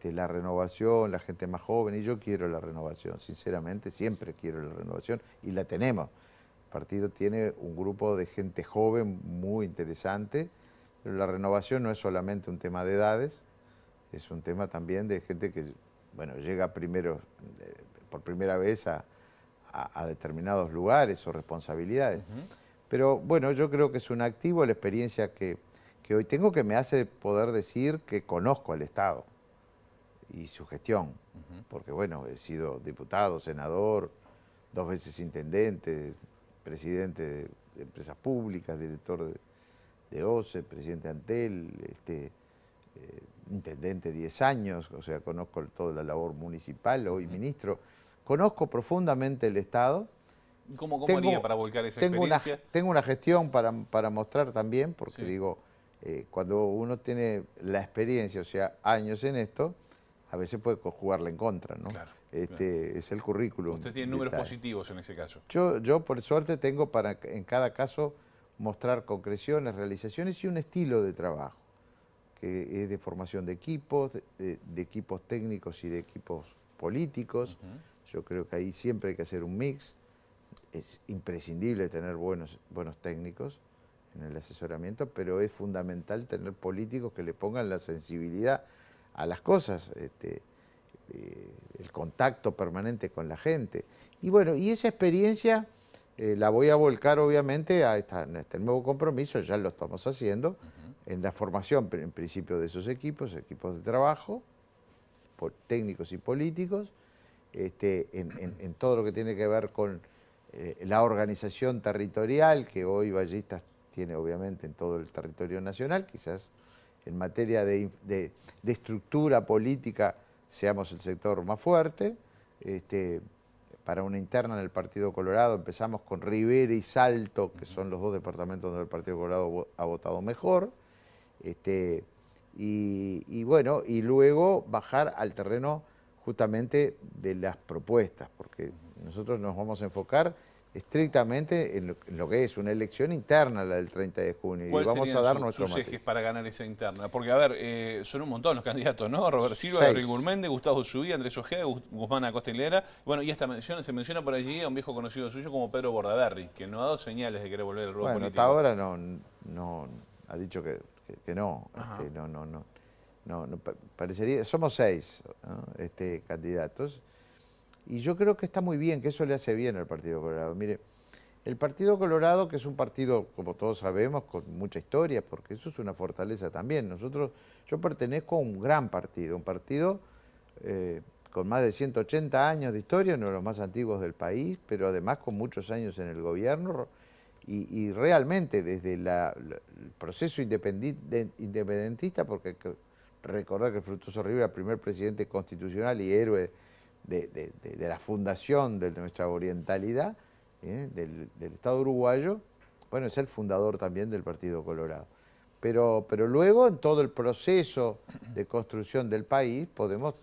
la renovación, la gente más joven, y yo quiero la renovación, sinceramente, siempre quiero la renovación, y la tenemos partido tiene un grupo de gente joven muy interesante, la renovación no es solamente un tema de edades, es un tema también de gente que bueno, llega primero, eh, por primera vez a, determinados lugares o responsabilidades. Pero bueno, yo creo que es un activo la experiencia que, hoy tengo que me hace poder decir que conozco al Estado y su gestión, porque bueno, he sido diputado, senador, dos veces intendente, presidente de, empresas públicas, director de, OCE, presidente de Antel, este, eh, intendente 10 años, o sea, conozco toda la labor municipal, hoy ministro. Conozco profundamente el Estado. ¿Cómo, cómo tengo, para volcar esa experiencia? Una, tengo una gestión para, mostrar también, porque digo, eh, cuando uno tiene la experiencia, o sea, años en esto, a veces puede jugarla en contra, ¿no? Este, claro, Es el currículum. Usted tiene números positivos en ese caso. Yo, yo, por suerte, tengo para en cada caso mostrar concreciones, realizaciones y un estilo de trabajo, que es de formación de equipos, de, equipos técnicos y de equipos políticos. Yo creo que ahí siempre hay que hacer un mix. Es imprescindible tener buenos, buenos técnicos en el asesoramiento, pero es fundamental tener políticos que le pongan la sensibilidad a las cosas, este, eh, el contacto permanente con la gente. Y bueno, y esa experiencia eh, la voy a volcar obviamente a, este nuevo compromiso, ya lo estamos haciendo, en la formación en principio de esos equipos, equipos de trabajo, por técnicos y políticos, este, en, todo lo que tiene que ver con eh, la organización territorial, que hoy Ballistas tiene obviamente en todo el territorio nacional, quizás en materia de, estructura política seamos el sector más fuerte. Este, para una interna en el Partido Colorado empezamos con Rivera y Salto, que son los dos departamentos donde el Partido Colorado ha votado mejor. Este, y, bueno, y luego bajar al terreno justamente de las propuestas, porque nosotros nos vamos a enfocar estrictamente en lo, que es una elección interna la del 30 de junio. y vamos a dar nuestros ejes para ganar esa interna? Porque, a ver, eh, son un montón los candidatos, ¿no? Robert Silva, Gabriel Gourmende, Gustavo Zubí, Andrés Ojeda, Guzmán Acosta Bueno, y esta se menciona por allí a un viejo conocido suyo como Pedro Bordaberry, que no ha dado señales de querer volver al ruedo bueno, hasta ahora no, no ha dicho que, este, no, no, no, no, no, Parecería, somos seis este, candidatos y yo creo que está muy bien, que eso le hace bien al Partido Colorado. Mire, el Partido Colorado, que es un partido, como todos sabemos, con mucha historia, porque eso es una fortaleza también. Nosotros, yo pertenezco a un gran partido, un partido eh, con más de 180 años de historia, uno de los más antiguos del país, pero además con muchos años en el gobierno. Y, realmente desde el proceso independentista, porque recordar que Frutoso Rivera, primer presidente constitucional y héroe de, la fundación de nuestra orientalidad, ¿eh? del, Estado uruguayo, bueno, es el fundador también del Partido Colorado. Pero, pero luego, en todo el proceso de construcción del país, podemos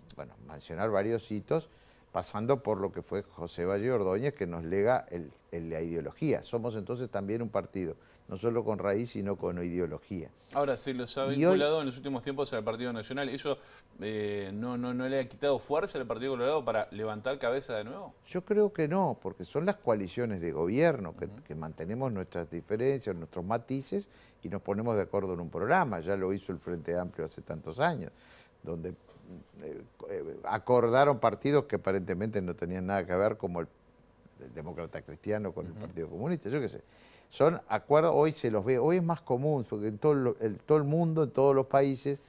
mencionar varios hitos pasando por lo que fue José Valle Ordóñez, que nos lega el, la ideología. Somos entonces también un partido, no solo con raíz, sino con ideología. Ahora, se los ha vinculado en los últimos tiempos al Partido Nacional. ¿Eso eh, no, no, le ha quitado fuerza al Partido Colorado para levantar cabeza de nuevo? Yo creo que no, porque son las coaliciones de gobierno que, que mantenemos nuestras diferencias, nuestros matices y nos ponemos de acuerdo en un programa. Ya lo hizo el Frente Amplio hace tantos años, donde eh, eh, acordaron partidos que aparentemente no tenían nada que ver, como el, demócrata cristiano con el Partido Comunista, yo qué sé. Son acuerdos, hoy se los ve, hoy es más común, porque en todo el, todo el mundo, en todos los países,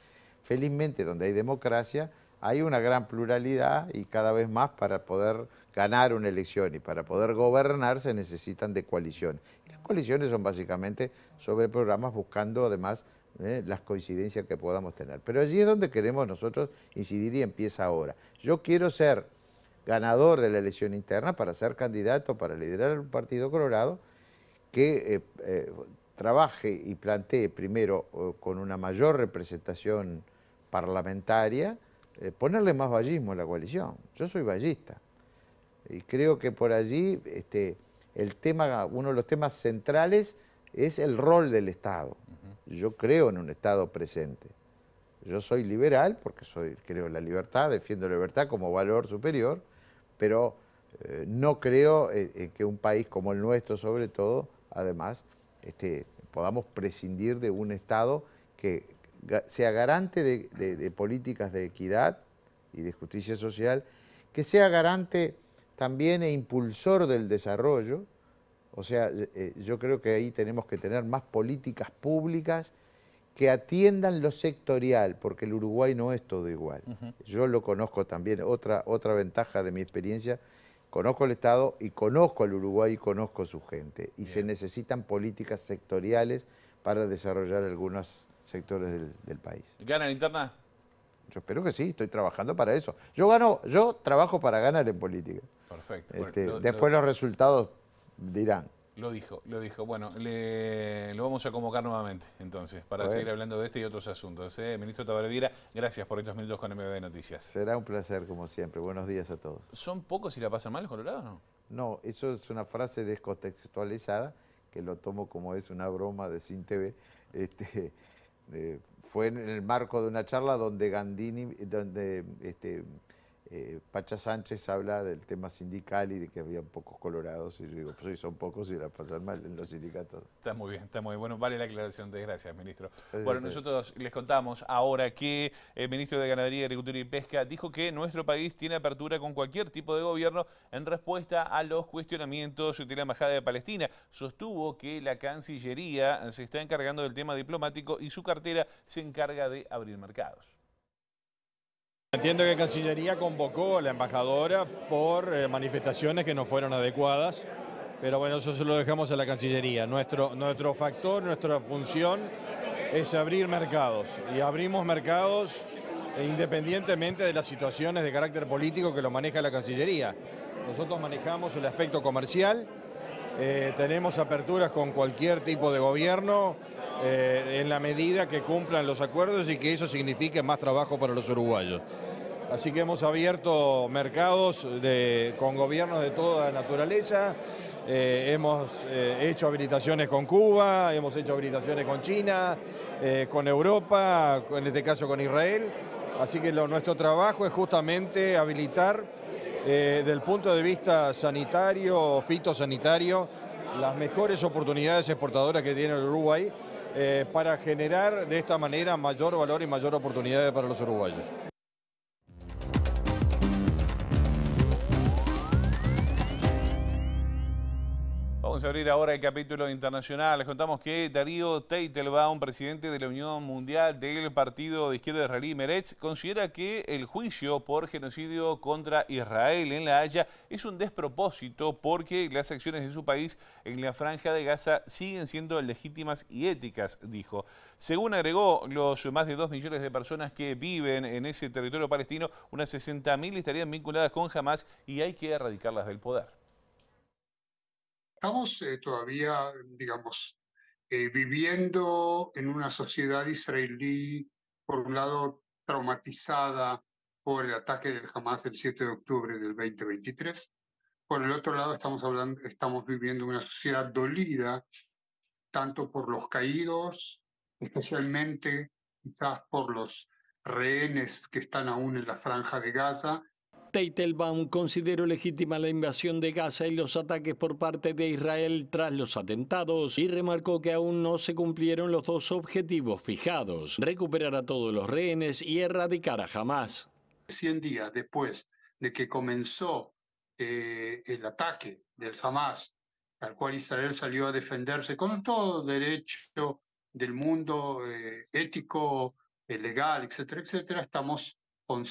felizmente donde hay democracia, hay una gran pluralidad y cada vez más para poder ganar una elección y para poder gobernar se necesitan de coaliciones. las coaliciones son básicamente sobre programas buscando además ¿eh? las coincidencias que podamos tener. Pero allí es donde queremos nosotros incidir y empieza ahora. Yo quiero ser ganador de la elección interna para ser candidato, para liderar un Partido Colorado, que eh, eh, trabaje y plantee primero con una mayor representación parlamentaria, ponerle más vallismo a la coalición. Yo soy vallista y creo que por allí este, el tema, uno de los temas centrales es el rol del Estado. Yo creo en un Estado presente. Yo soy liberal porque soy, creo en la libertad, defiendo la libertad como valor superior, pero eh, no creo en, que un país como el nuestro, sobre todo, además, este, podamos prescindir de un Estado que sea garante de políticas de equidad y de justicia social, que sea garante también e impulsor del desarrollo, o sea, eh, yo creo que ahí tenemos que tener más políticas públicas que atiendan lo sectorial, porque el Uruguay no es todo igual. Yo lo conozco también, otra, otra ventaja de mi experiencia, conozco el Estado y conozco al Uruguay y conozco su gente. Y se necesitan políticas sectoriales para desarrollar algunos sectores del, del país. ¿Ganan interna? Yo espero que sí, estoy trabajando para eso. Yo gano, yo trabajo para ganar en política. Perfecto. Este, después los resultados dirán. Lo dijo, lo dijo. Bueno, lo vamos a convocar nuevamente, entonces, para seguir hablando de este y otros asuntos. ¿eh? Ministro Tabarvira, gracias por estos minutos con MBB Noticias. Será un placer, como siempre. Buenos días a todos. ¿Son pocos si la pasan mal los colorados, no? No, eso es una frase descontextualizada, que lo tomo como es una broma de Sin Este, eh, fue en el marco de una charla donde Gandini, donde este, eh, Pacha Sánchez habla del tema sindical y de que había pocos colorados. Y yo digo, pues sí son pocos y la pasan mal en los sindicatos. Está muy bien, está muy bien. Bueno, vale la aclaración. gracias, ministro. bueno, nosotros les contamos ahora que el eh, ministro de Ganadería, Agricultura y Pesca dijo que nuestro país tiene apertura con cualquier tipo de gobierno en respuesta a los cuestionamientos de la Embajada de Palestina. Sostuvo que la Cancillería se está encargando del tema diplomático y su cartera se encarga de abrir mercados. Entiendo que Cancillería convocó a la embajadora por eh, manifestaciones que no fueron adecuadas, pero bueno, eso se lo dejamos a la Cancillería. Nuestro, nuestro factor, nuestra función es abrir mercados y abrimos mercados eh, independientemente de las situaciones de carácter político que lo maneja la Cancillería. Nosotros manejamos el aspecto comercial, eh, tenemos aperturas con cualquier tipo de gobierno, eh, en la medida que cumplan los acuerdos y que eso signifique más trabajo para los uruguayos. Así que hemos abierto mercados con gobiernos de toda naturaleza, eh, hemos eh, hecho habilitaciones con Cuba, hemos hecho habilitaciones con China, con Europa, en este caso con Israel. Así que nuestro trabajo es justamente habilitar del punto de vista sanitario, fitosanitario, las mejores oportunidades exportadoras que tiene el Uruguay eh, para generar de esta manera mayor valor y mayor oportunidad para los uruguayos. Vamos a abrir ahora el capítulo internacional. Les contamos que Darío Teitelbaum, presidente de la Unión Mundial del Partido de Izquierda Israelí Meretz, considera que el juicio por genocidio contra Israel en La Haya es un despropósito porque las acciones de su país en la franja de Gaza siguen siendo legítimas y éticas, dijo. Según agregó, los más de 2 millones de personas que viven en ese territorio palestino, unas 60.000 estarían vinculadas con Hamas y hay que erradicarlas del poder. Estamos eh, todavía, digamos, eh, viviendo en una sociedad israelí, por un lado, traumatizada por el ataque del Hamas el 7 de octubre del 2023. Por el otro lado, estamos, hablando, estamos viviendo una sociedad dolida, tanto por los caídos, especialmente quizás por los rehenes que están aún en la franja de Gaza, Teitelbaum consideró legítima la invasión de Gaza y los ataques por parte de Israel tras los atentados y remarcó que aún no se cumplieron los dos objetivos fijados, recuperar a todos los rehenes y erradicar a Hamas. 100 días después de que comenzó eh, el ataque del Hamas, al cual Israel salió a defenderse con todo derecho del mundo eh, ético, eh, legal, etcétera, etcétera, estamos con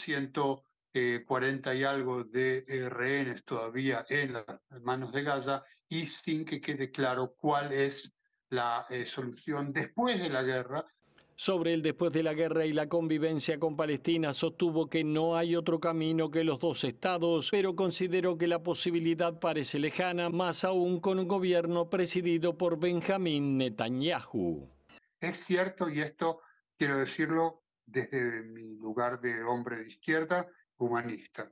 eh, 40 y algo de rehenes todavía en las manos de Gaza y sin que quede claro cuál es la eh, solución después de la guerra. Sobre el después de la guerra y la convivencia con Palestina, sostuvo que no hay otro camino que los dos estados, pero consideró que la posibilidad parece lejana, más aún con un gobierno presidido por Benjamín Netanyahu. Es cierto, y esto quiero decirlo desde mi lugar de hombre de izquierda, humanista.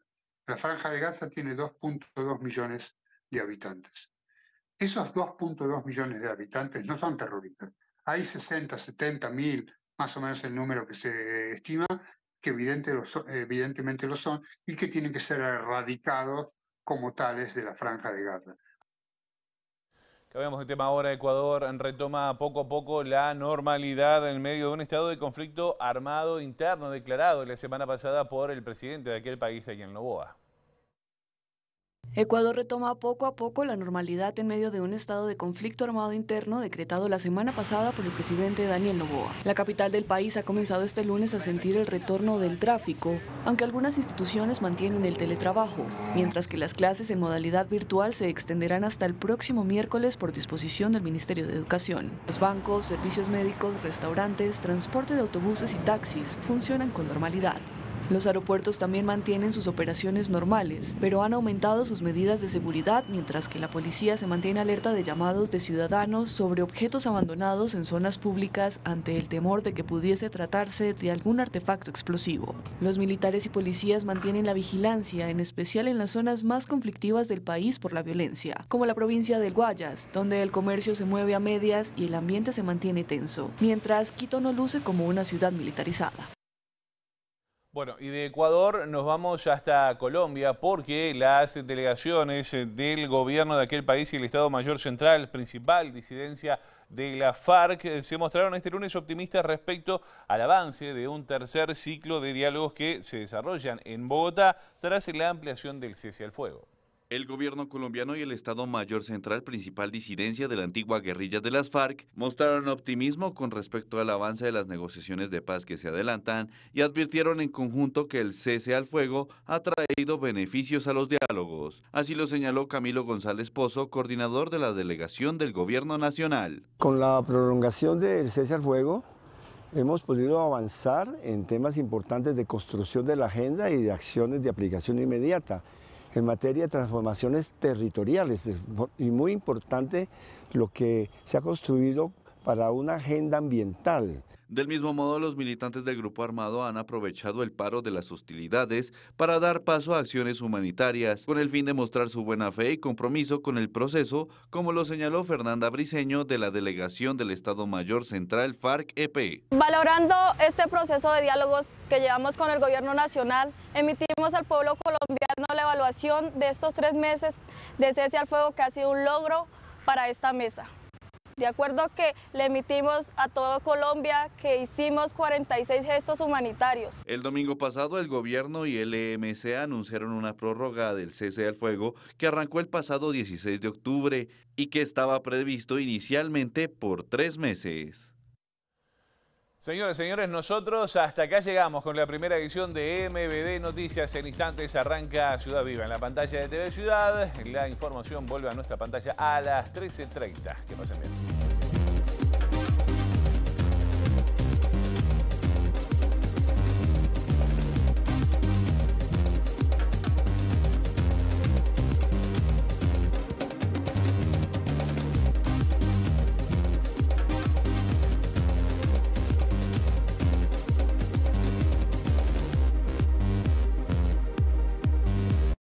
La franja de Gaza tiene 2.2 millones de habitantes. Esos 2.2 millones de habitantes no son terroristas. Hay 60, 70 mil, más o menos el número que se estima, que evidentemente lo son y que tienen que ser erradicados como tales de la franja de Gaza que de tema ahora. Ecuador retoma poco a poco la normalidad en medio de un estado de conflicto armado interno declarado la semana pasada por el presidente de aquel país, aquí en Loboa. Ecuador retoma poco a poco la normalidad en medio de un estado de conflicto armado interno decretado la semana pasada por el presidente Daniel Noboa. La capital del país ha comenzado este lunes a sentir el retorno del tráfico, aunque algunas instituciones mantienen el teletrabajo, mientras que las clases en modalidad virtual se extenderán hasta el próximo miércoles por disposición del Ministerio de Educación. Los bancos, servicios médicos, restaurantes, transporte de autobuses y taxis funcionan con normalidad. Los aeropuertos también mantienen sus operaciones normales, pero han aumentado sus medidas de seguridad mientras que la policía se mantiene alerta de llamados de ciudadanos sobre objetos abandonados en zonas públicas ante el temor de que pudiese tratarse de algún artefacto explosivo. Los militares y policías mantienen la vigilancia, en especial en las zonas más conflictivas del país por la violencia, como la provincia del Guayas, donde el comercio se mueve a medias y el ambiente se mantiene tenso, mientras Quito no luce como una ciudad militarizada. Bueno, y de Ecuador nos vamos hasta Colombia porque las delegaciones del gobierno de aquel país y el Estado Mayor Central, principal disidencia de la FARC, se mostraron este lunes optimistas respecto al avance de un tercer ciclo de diálogos que se desarrollan en Bogotá tras la ampliación del cese al fuego. El gobierno colombiano y el Estado Mayor Central, principal disidencia de la antigua guerrilla de las FARC, mostraron optimismo con respecto al avance de las negociaciones de paz que se adelantan y advirtieron en conjunto que el cese al fuego ha traído beneficios a los diálogos. Así lo señaló Camilo González Pozo, coordinador de la delegación del gobierno nacional. Con la prolongación del cese al fuego, hemos podido avanzar en temas importantes de construcción de la agenda y de acciones de aplicación inmediata en materia de transformaciones territoriales. Y muy importante lo que se ha construido para una agenda ambiental del mismo modo, los militantes del grupo armado han aprovechado el paro de las hostilidades para dar paso a acciones humanitarias, con el fin de mostrar su buena fe y compromiso con el proceso, como lo señaló Fernanda Briceño de la delegación del Estado Mayor Central FARC-EP. Valorando este proceso de diálogos que llevamos con el Gobierno Nacional, emitimos al pueblo colombiano la evaluación de estos tres meses de cese al fuego que ha sido un logro para esta mesa. De acuerdo a que le emitimos a todo Colombia que hicimos 46 gestos humanitarios. El domingo pasado el gobierno y el EMC anunciaron una prórroga del cese al fuego que arrancó el pasado 16 de octubre y que estaba previsto inicialmente por tres meses. Señores, señores, nosotros hasta acá llegamos con la primera edición de MBD Noticias. En instantes arranca Ciudad Viva en la pantalla de TV Ciudad. La información vuelve a nuestra pantalla a las 13.30. Que pasen bien.